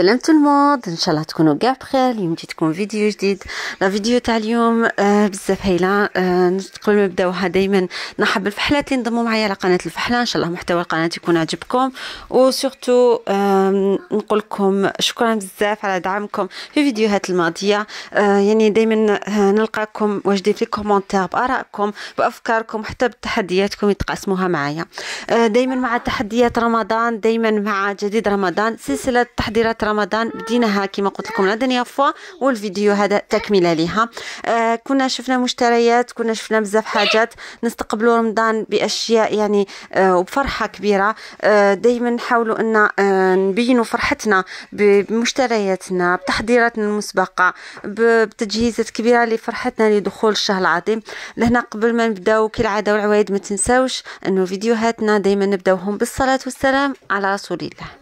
سلام تو الموند ان شاء الله تكونوا كاع بخير اليوم جيتكم فيديو جديد لا فيديو تاع اليوم آه بزاف هايله آه قبل ما نبداوها دائما نرحب بالفحلات اللي انضموا معايا على قناه الفحله ان شاء الله محتوى القناه يكون عجبكم وسورتو آه نقول لكم شكرا بزاف على دعمكم في الفيديوهات الماضيه آه يعني دائما آه، نلقاكم واجدين في الكومونتير بارائكم بافكاركم حتى بتحدياتكم يتقاسموها معايا آه دائما مع تحديات رمضان دائما مع جديد رمضان سلسله تحضيرات رمضان بديناها كما قلت لكم لا دنيا فوا والفيديو هذا تكمله ليها آه كنا شفنا مشتريات كنا شفنا بزاف حاجات نستقبلوا رمضان باشياء يعني آه وبفرحه كبيره آه دائما نحاولوا ان آه نبينوا فرحتنا بمشترياتنا بتحضيراتنا المسبقه بتجهيزات كبيره لفرحتنا لدخول الشهر العظيم لهنا قبل ما نبداو كالعاده والعوايد ما تنساوش انه فيديوهاتنا دائما نبداوهم بالصلاه والسلام على رسول الله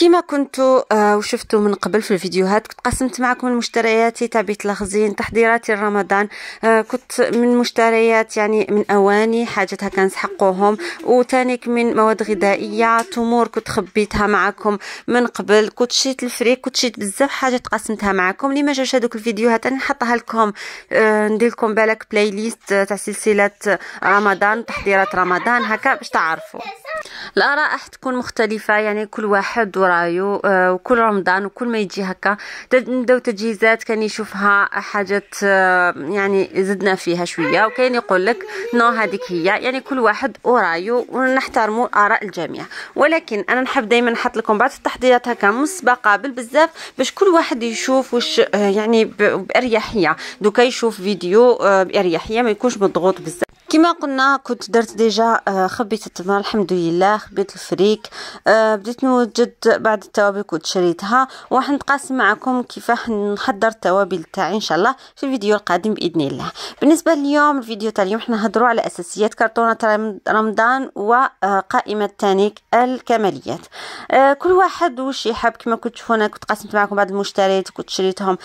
كما كنت آه، وشفتوا من قبل في الفيديوهات كنت قسمت معكم المشترياتي تاع بيت الخزين تحضيراتي لرمضان آه، كنت من مشتريات يعني من اواني حاجات كان نسحقوهم وتانيك من مواد غذائيه تمور كنت خبيتها معكم من قبل كنت شيت الفريك كنت شيت بزاف حاجات قسمتها معكم لي ما جاش هذوك الفيديوهات انا نحطها لكم آه، ندير لكم بالك بلاي ليست تاع سلسله رمضان تحضيرات رمضان هكا باش تعرفوا الاراء تكون مختلفه يعني كل واحد و ورايو آه، وكل رمضان وكل ما يجي هكا نبداو تجهيزات كان يشوفها حاجات آه، يعني زدنا فيها شويه وكان يقول لك نو هذيك هي يعني كل واحد ورايو ونحترموا اراء الجميع ولكن انا نحب دائما نحط لكم بعض التحضيرات هكا مسبقه بالبزاف باش كل واحد يشوف واش آه، يعني باريحيه دوكا يشوف فيديو باريحيه ما يكونش مضغوط بزاف كما قلنا كنت درت ديجا آه، خبيت التمر الحمد لله خبيت الفريك آه، بديت نوجد بعض التوابل كنت شريتها وراح نتقاسم معكم كيفاش نحضر التوابل تاعي ان شاء الله في الفيديو القادم باذن الله بالنسبه لليوم الفيديو تاع اليوم حنا نهضروا على اساسيات كرتونه رمضان وقائمه آه، تانيك الكماليات كل واحد وش يحب كما كنت انا كنت قسمت معكم بعض المشتريات كنت شريتهم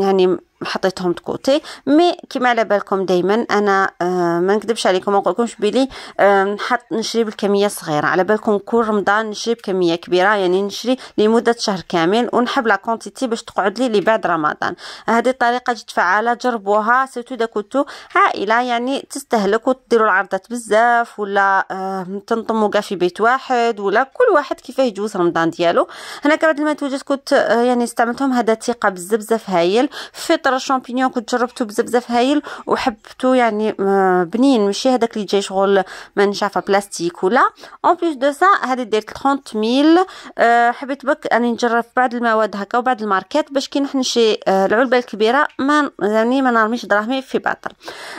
يعني حطيتهم دكوتي مي كيما على بالكم دائما انا آه ما نكذبش عليكم ما نقولكمش بلي آه نحط نشري بالكميه صغيره على بالكم كل رمضان نشري بكميه كبيره يعني نشري لمده شهر كامل ونحب لا كونتيتي باش تقعد لي بعد رمضان هذه الطريقه جد فعاله جربوها سيرتو اذا كنتو عائله يعني تستهلك وتديروا العرضات بزاف ولا آه تنطموا كاع في بيت واحد ولا كل واحد كيفاه يجوز رمضان ديالو هنا كرهت المنتوجات كنت آه يعني استعملتهم هذا ثقه بزاف بزاف هايل فطر ترى الشامبينيون كنت جربته بزاف بزاف هايل وحبته يعني آه، بنين ماشي هذاك اللي جاي شغل ما نشافه بلاستيك ولا اون بليس دو سا هذه دير 30 ميل آه، حبيت بك اني نجرب بعض المواد هكا وبعض الماركات باش كي نحن شي آه، العلبه الكبيره ما يعني ما نرميش دراهمي في باطل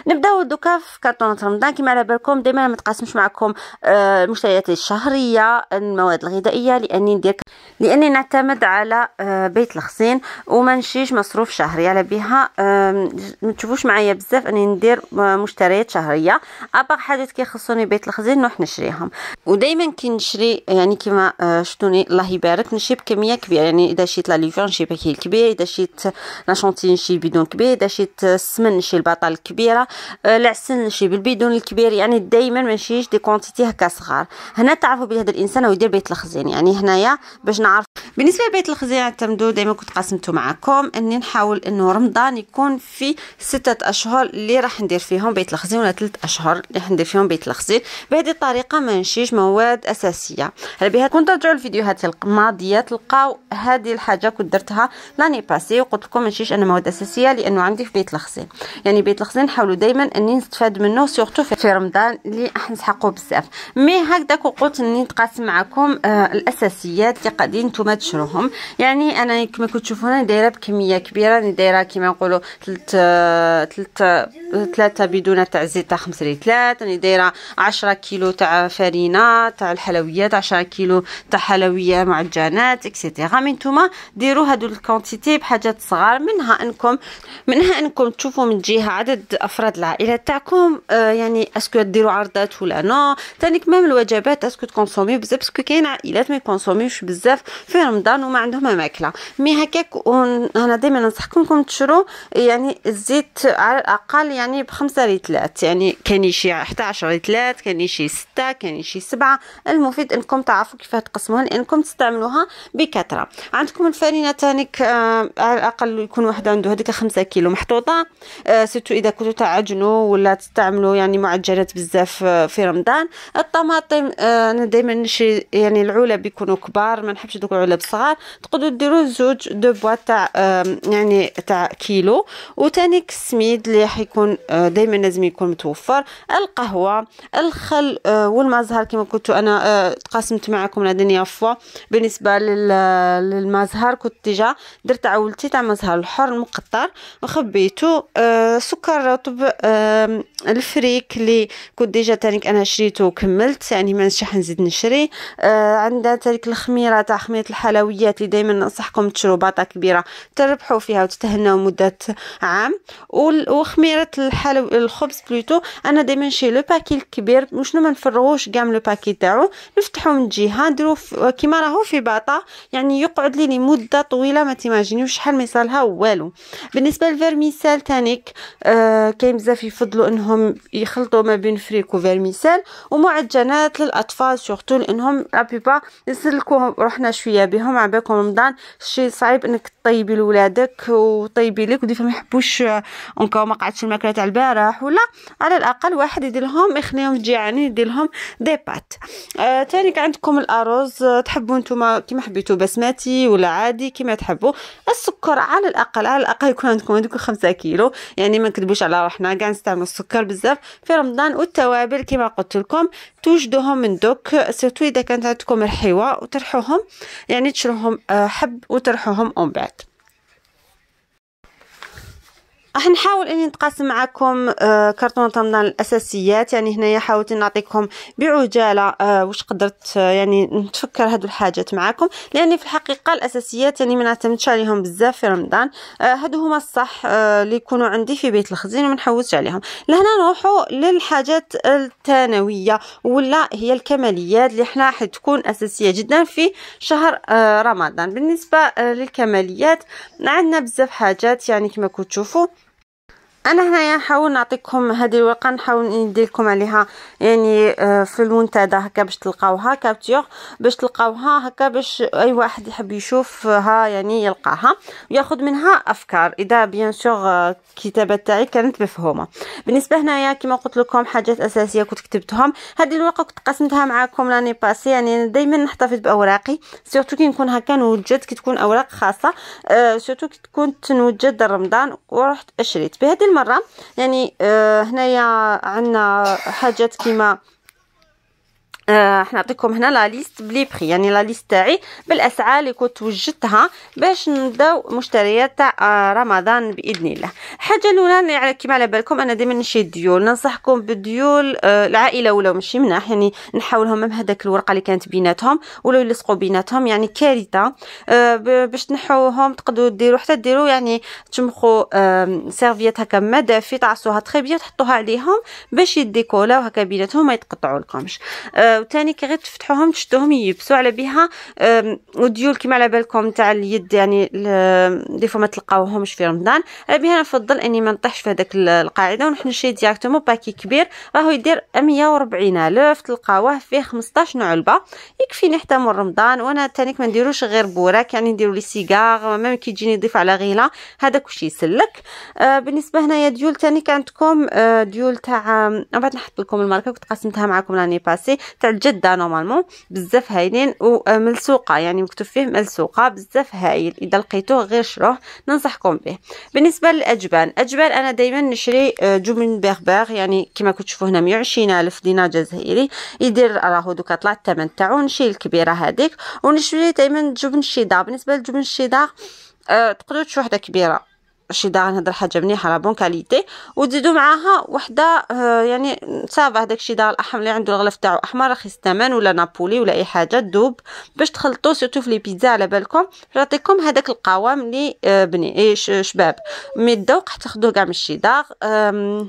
نبداو دوكا في كارطونه رمضان كما على بالكم ديما ما نتقاسمش معكم المشتريات الشهريه المواد الغذائيه لاني ندير لاني نعتمد على بيت الخزين وما نشيش مصروف شهري على بها عليها ما تشوفوش معايا بزاف اني ندير آه، مشتريات شهريه اباغ حاجات كيخصوني بيت الخزين نروح نشريهم ودائما كي نشري يعني كما آه، شتوني الله يبارك نشري بكميه كبيره يعني اذا شيت لا ليفون نشري باكي كبير اذا شيت لا شونتي نشري بيدون كبير اذا شيت السمن آه، نشري الباطه الكبيره العسل نشري بالبيدون الكبير يعني دائما ما نشريش دي كونتيتي هكا صغار هنا تعرفوا بلي هذا الانسان هو يدير بيت الخزين يعني هنايا باش نعرف بالنسبه لبيت الخزيعه تمدو دائما كنت قاسمته معكم اني نحاول انه رمضان يكون في ستة اشهر اللي راح ندير فيهم بيت الخزين ولا ثلاث اشهر اللي راح ندير فيهم بيت الخزين بهذه الطريقه ما نشيش مواد اساسيه على بها كنت ترجعوا الفيديوهات الماضيه تلقاو هذه الحاجه كنت درتها لاني باسي وقلت لكم ما نشيش انا مواد اساسيه لانه عندي في بيت الخزين يعني بيت الخزي نحاولوا دائما اني نستفاد منه سورتو في رمضان اللي راح نسحقوا بزاف مي هكذاك وقلت اني نتقاسم معكم آه الاساسيات اللي قاعدين نتوما تشروهم يعني انا كما انا دايره بكميه كبيره راني يعني دايره كما نقولوا 3 3 ثلاثه بدون تاع الزيت تاع 5 لترات راني يعني دايره 10 كيلو تاع فرينه تاع الحلويات 10 كيلو تاع حلويه معجنات اكسيتيرا من نتوما ديروا هادو الكونتيتي بحاجات صغار منها انكم منها انكم تشوفوا من جهه عدد افراد العائله تاعكم آه يعني اسكو ديروا عرضات ولا نو ثاني ميم الوجبات اسكو تكونسومي بزاف باسكو كاين عائلات ما يكونسوميوش بزاف في رمضان وما عندهم ماكله مي هكاك انا دائما ننصحكم تشرو يعني الزيت على الاقل يعني بخمسة ريتلات يعني كان يشي 11 ريتلات كان يشي 6 كان يشي 7 المفيد انكم تعرفوا كيف تقسموها لانكم تستعملوها بكثره عندكم الفرينه تانيك آه على الاقل يكون واحد عنده هذيك 5 كيلو محطوطه آه ستو اذا كنتوا تعجنوا ولا تستعملوا يعني معجنات بزاف آه، في رمضان الطماطم آه انا دائما نشري يعني العلب يكونوا كبار ما نحبش دوك العلب الولاد صغار تقدروا ديروا زوج دو بوا تاع يعني تاع كيلو وثاني السميد اللي حيكون آه، دائما لازم يكون متوفر القهوه الخل آه، والمزهر كما كنت انا آه، تقاسمت معكم لا دنيا فوا بالنسبه للمزهر كنت ديجا درت عولتي تاع مزهر الحر المقطر وخبيته سكر رطب الفريك اللي كنت ديجا تانيك انا شريته وكملت يعني ما نشح نزيد نشري عندها تلك الخميره تاع خميره الحر الحلويات اللي دائما ننصحكم تشرو باطا كبيره تربحوا فيها وتتهناو مده عام وخميره الحلو الخبز بلوتو انا دائما نشري لو باكي الكبير وشنو ما نفرغوش كاع من لو باكي تاعو نفتحو من جهه نديرو كيما راهو في باطا يعني يقعد لي لمده طويله ما تيماجينيوش شحال ما يصالها والو بالنسبه للفيرميسال تانيك آه كاين بزاف يفضلوا انهم يخلطوا ما بين فريك وفيرميسال ومعجنات للاطفال سورتو لانهم لا بيبا نسلكو رحنا شويه بهم على بالكم رمضان شي صعيب انك طيبي لولادك وطيبي لك ودي ما يحبوش اونكا ما قعدتش الماكله تاع البارح ولا على الاقل واحد يدير لهم يخليهم جيعانين يدير لهم دي بات آه عندكم الارز تحبوا نتوما كيما حبيتوا بسماتي ولا عادي كيما تحبوا السكر على الاقل على الاقل يكون عندكم هذوك 5 كيلو يعني ما نكذبوش على روحنا كاع نستعملوا السكر بزاف في رمضان والتوابل كيما قلت لكم توجدوهم من دوك سيرتو اذا كانت عندكم الحيوه وترحوهم يعني نتشرهم يعني آه، حب وطرحهم أم بعد راح نحاول اني نتقاسم معكم آه، كرتون رمضان الاساسيات يعني هنايا حاولت نعطيكم بعجاله آه، واش قدرت آه، يعني نتفكر هادو الحاجات معكم لاني في الحقيقه الاساسيات يعني ما نعتمدش عليهم بزاف في رمضان هادو هما الصح اللي يكونوا عندي في بيت الخزين وما نحوسش عليهم لهنا نروحوا للحاجات الثانويه ولا هي الكماليات اللي حنا راح تكون اساسيه جدا في شهر رمضان بالنسبه للكماليات عندنا بزاف حاجات يعني كما كنتوا تشوفوا انا هنايا نحاول نعطيكم هذه الورقه نحاول ندير لكم عليها يعني آه، في المنتدى هكا باش تلقاوها كابتور باش تلقاوها هكا باش اي واحد يحب يشوفها يعني يلقاها وياخذ منها افكار اذا بيان آه، سور الكتابه تاعي كانت مفهومه بالنسبه هنايا كما قلت لكم حاجات اساسيه كنت كتبتهم هذه الورقه كنت قسمتها معكم لاني باسي يعني دائما نحتفظ باوراقي سورتو كي نكون هكا نوجد كي تكون اوراق خاصه سورتو آه، كي تكون نوجد رمضان ورحت شريت بهذه مره يعني آه، هنايا عندنا حاجات كيما آه حنعطيكم هنا لا ليست بلي بري يعني لا ليست تاعي بالاسعار اللي كنت وجدتها باش نبداو مشتريات تاع آه رمضان باذن الله الحاجه الاولى يعني كيما على بالكم انا ديما نشري ديول ننصحكم بالديول آه العائله ولو ماشي مناح يعني نحاولهم من هذاك الورقه اللي كانت بيناتهم ولو يلصقوا بيناتهم يعني كارثه آه، باش تنحوهم تقدروا ديروا حتى ديروا يعني تمخوا سيرفيات هكا مدافي تعصوها تخي بيان تحطوها عليهم باش يديكولاو هكا بيناتهم ما يتقطعوا لكمش آه، وثاني كي غير تفتحوهم تشدوهم يبسوا على بها وديول كما على بالكم تاع اليد يعني دي فوا ما تلقاوهمش في رمضان على بها نفضل اني ما نطيحش في هذاك القاعده ونحن نشري ديريكتومون باكي كبير راهو يدير 140 الف تلقاوه فيه 15 علبه يكفيني حتى من رمضان وانا ثاني ما نديروش غير بوراك يعني نديرو لي سيجار كي تجيني ضيف على غيله هذاك كلشي يسلك آه، بالنسبه هنايا ديول ثاني عندكم آه، ديول تاع بعد نحط لكم الماركه كنت قسمتها معكم لاني باسي تاع الجده نورمالمون بزاف هايلين وملسوقه آه، يعني مكتوب فيه ملسوقه بزاف هايل اذا لقيتوه غير شروه ننصحكم به بالنسبه للاجبان اجبان انا دائما نشري آه، جبن بربر يعني كما كنت تشوفوا هنا 120 الف دينار جزائري يدير راهو دوكا طلع الثمن تاعو نشري الكبيره هذيك ونشري دائما جبن الشيدار بالنسبه لجبن الشيدار أه تقدروا تشوفوا وحده كبيره رشيده غنهضر حاجه مليحه لا بون كاليتي وتزيدوا معاها وحده آه، يعني سافا هذاك الشيء دار الاحمر اللي عنده الغلاف تاعو احمر رخيص الثمن ولا نابولي ولا اي حاجه دوب باش تخلطوا سيرتو في لي بيتزا على بالكم يعطيكم هذاك القوام اللي آه، بني إيش شباب مي الذوق تاخذوه كاع من الشيداغ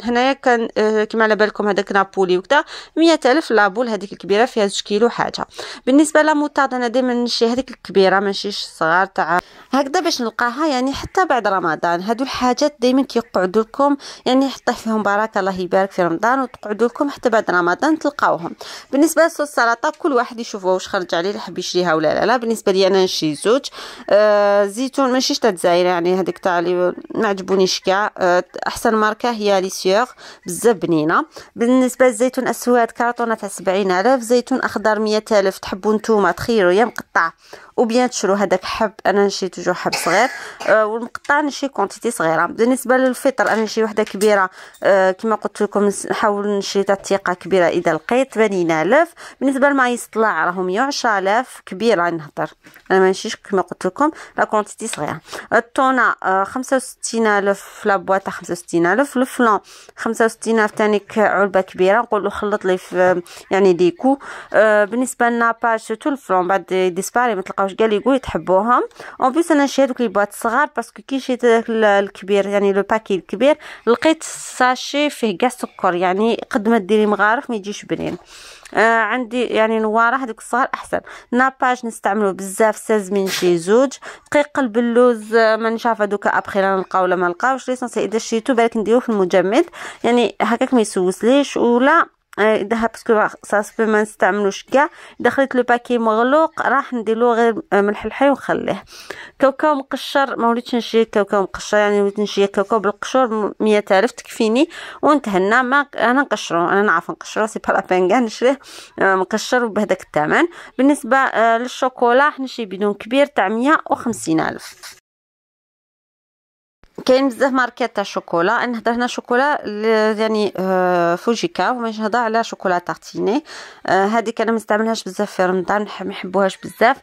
هنايا كان آه، كيما على بالكم هذاك نابولي وكذا 100000 لابول هذيك الكبيره فيها 2 كيلو حاجه بالنسبه لا موطاد انا دائما نشري هذيك الكبيره ماشي الصغار تاع هكذا باش نلقاها يعني حتى بعد رمضان هادو الحاجات دائما كيقعدوا لكم يعني حطيه فيهم بركه الله يبارك في رمضان وتقعدوا لكم حتى بعد رمضان تلقاوهم بالنسبه لصوص السلطه كل واحد يشوف واش خرج عليه يحب يشريها ولا لا لا بالنسبه لي انا نشري زوج آه زيتون ماشي تاع الجزائر يعني هذيك تاع اللي ما عجبونيش كاع آه احسن ماركه هي لي سيغ بزاف بنينه بالنسبه للزيتون اسود كرتونه تاع 70000 زيتون اخضر 100000 تحبوا نتوما تخيروا يا مقطع وبيان تشرو هذاك حب انا نشري توجو حب صغير أه ونقطع نشري كونتيتي صغيره بالنسبه للفطر انا نشري وحده كبيره أه كما قلت لكم نحاول نشري تاع ثقه كبيره اذا لقيت 80000 بالنسبه للمايس طلع راهم 110000 كبيره نهضر انا ما نشريش كما قلت لكم لا كونتيتي صغيره الطونه أه 65000 لا بواطه 65000 الفلان 65000 ثاني علبه كبيره نقولوا خلط لي يعني ديكو آه، بالنسبه لنا باج سورتو الفلان بعد ديسباري ما تلقى مابقاوش قال يقول تحبوهم اون بليس انا شريت دوك لي بواط صغار باسكو كي شريت داك الكبير يعني لو باكي الكبير لقيت الساشي فيه كاع سكر يعني قد ما ديري مغارف ما يجيش بنين آه عندي يعني نواره هذوك الصغار احسن ناباج نستعملو بزاف ساز من شي زوج دقيق البلوز آه ما نشاف هذوك ابخي لا نلقاو ولا ما نلقاوش ليسونسي اذا شريتو بالك نديرو في المجمد يعني هكاك ما يسوسليش ولا دها euh, باسكو سبي ما نستعملوش كاع دخلت لو باكي مغلوق راح نديرلو غير آه، ملح الحي ونخليه كاوكاو مقشر ما وليتش نشي كاوكاو مقشر يعني وليت نشي كاوكاو بالقشور مية الف تكفيني ونتهنى ما انا نقشرو انا نعرف نقشرو سي با لابين كاع نشريه آه، مقشر بهداك الثمن بالنسبه آه، للشوكولا حنشري بدون كبير تاع مية وخمسين الف كاين بزاف ماركات تاع شوكولا نهضر هنا شوكولا يعني آه، فوجيكا وما نهضر على شوكولا تارتيني آه، هذيك انا ما نستعملهاش بزاف في رمضان ما نحبوهاش بزاف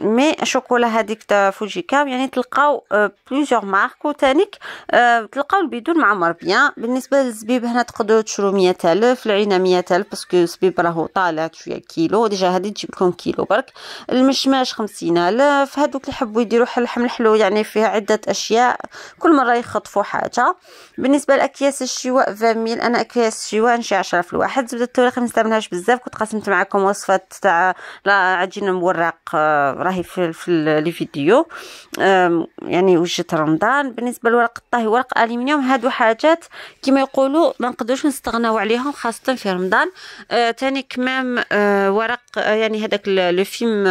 مي شوكولا هذيك تاع فوجيكا يعني تلقاو بلوزيغ آه، مارك وتانيك تلقاو البيدون معمر بيان بالنسبه للزبيب هنا تقدروا تشرو 100000 العينه 100000 باسكو الزبيب راهو طالع شويه كيلو ديجا هذه تجيب لكم كيلو برك المشماش 50000 هذوك اللي يحبوا يديروا حلحم حلو يعني فيها عده اشياء الاشياء كل مره يخطفوا حاجه بالنسبه لاكياس الشواء فاميل انا اكياس الشواء نشي 10 في الواحد زبده التوريخ ما نستعملهاش بزاف كنت قسمت معكم وصفه تاع العجين المورق آه، راهي في, في لي فيديو يعني وجهه رمضان بالنسبه لورق الطهي ورق الومنيوم هادو حاجات كما يقولوا ما نقدروش نستغناو عليهم خاصه في رمضان ثاني آه كمام آه ورق آه يعني هذاك لو فيلم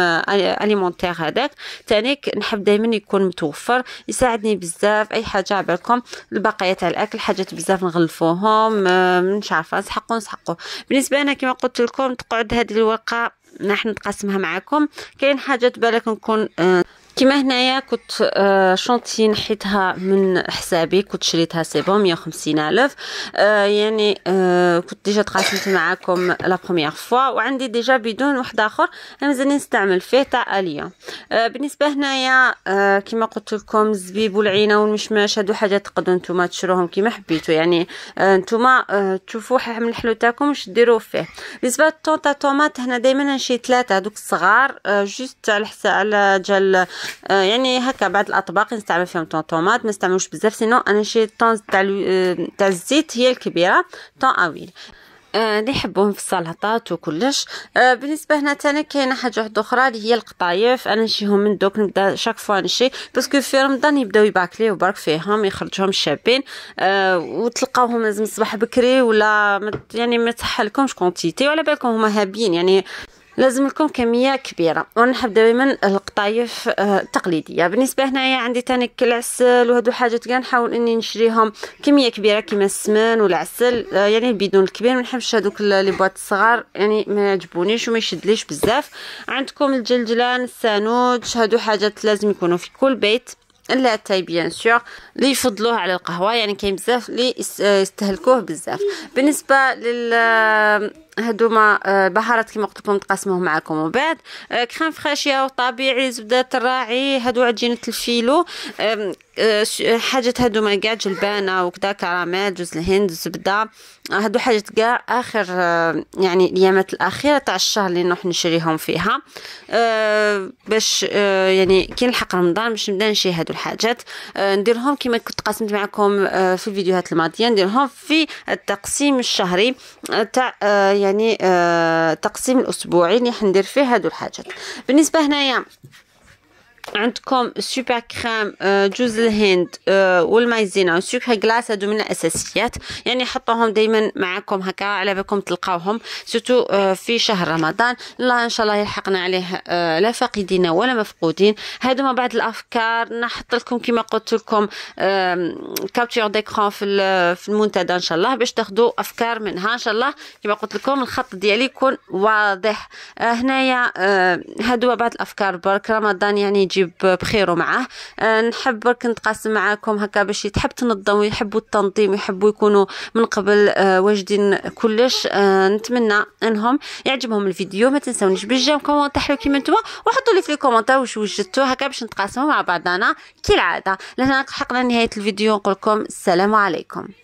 اليمونتير آه، هذاك ثاني نحب دائما يكون متوفر يساعدني بني بزاف اي حاجه عبالكم البقيه تاع الاكل حاجات بزاف نغلفوهم آه، مش عارفه نسحقو نسحقو بالنسبه انا كما قلت لكم تقعد هذه الورقه راح نتقاسمها معكم كاين حاجه بالك نكون آه، كيما هنايا كنت آه، شونتي نحيتها من حسابي كنت شريتها سي بون 150 الف آه، يعني آه، كنت ديجا تقاسمت معاكم لا بروميير فوا وعندي ديجا بدون واحد اخر مازال نستعمل فيه تاع اليا بالنسبه هنايا كيما قلت لكم الزبيب والعينه والمشمش هادو حاجات تقدروا نتوما تشروهم كيما حبيتوا يعني نتوما تشوفوا من الحلو تاعكم واش ديروا فيه بالنسبه للطوطا طومات طوماط هنا دائما نشري ثلاثه هذوك الصغار جوست على حساب على جال آه، يعني هكا بعض الاطباق نستعمل فيهم طون طوماط ما نستعملوش بزاف سينو انا نشري طون تاع آه، تاع الزيت هي الكبيره طون اويل آه، اللي آه يحبوهم في السلطات وكلش آه بالنسبه هنا ثاني كاينه حاجه واحده اخرى اللي هي القطايف انا نشيهم من دوك نبدا شاك فوا نشي باسكو في رمضان يبداو يباكلي وبرك فيهم يخرجهم شابين آه وتلقاوهم لازم الصباح بكري ولا يعني ما تصحلكمش كونتيتي وعلى بالكم هما هابين يعني لازم لكم كميه كبيره ونحب دائما القطايف التقليديه آه، بالنسبه هنايا عندي تاني العسل وهذو حاجات كاع نحاول اني نشريهم كميه كبيره كيما السمن والعسل آه، يعني البيدون الكبير ما نحبش هذوك لي بواط الصغار يعني ما يعجبونيش وما يشدليش بزاف عندكم الجلجلان السانوج هادو حاجات لازم يكونوا في كل بيت اللاتاي بيان سور اللي يفضلوه على القهوه يعني كاين بزاف اللي آه، يستهلكوه بزاف بالنسبه لل هذوما البهارات آه، كما قلت لكم تقاسموه معكم ومن بعد آه، كريم فريشيا طبيعي زبده الراعي هادو عجينه الفيلو آه، حاجات هادوما كاع جلبانه وكذا كراميل جوز الهند زبده هادو حاجات كاع اخر يعني الايامات الاخيره تاع الشهر اللي نروح نشريهم فيها باش يعني كي نلحق رمضان باش نبدا نشري هادو الحاجات نديرهم كما كنت قاسمت معكم في الفيديوهات الماضيه نديرهم في التقسيم الشهري تاع يعني آه، تقسيم الاسبوعين اللي حندير فيه هادو الحاجات بالنسبه هنايا عندكم سوبر كريم جوز الهند والمايزينا والسكر كلاس هادو من الاساسيات يعني حطوهم دائما معاكم هكا على بالكم تلقاوهم سيتو في شهر رمضان الله ان شاء الله يلحقنا عليه لا فاقدين ولا مفقودين هادو ما بعد الافكار نحط لكم كما قلت لكم كابتور ديكرون في في المنتدى ان شاء الله باش تاخذوا افكار منها ان شاء الله كما قلت لكم الخط ديالي يكون واضح هنايا هادو بعض الافكار برك رمضان يعني يجي يجيب بخير معاه نحب برك نتقاسم معاكم هكا باش تحب تنظم ويحبوا التنظيم ويحبوا يكونوا من قبل آه، واجدين كلش آه، نتمنى انهم يعجبهم الفيديو ما تنساونيش بالجيم كومونتير حلو كيما نتوما وحطوا لي في لي كومونتير واش وجدتوا هكا باش نتقاسموا مع بعضنا كالعاده لهنا حقنا نهايه الفيديو نقول لكم السلام عليكم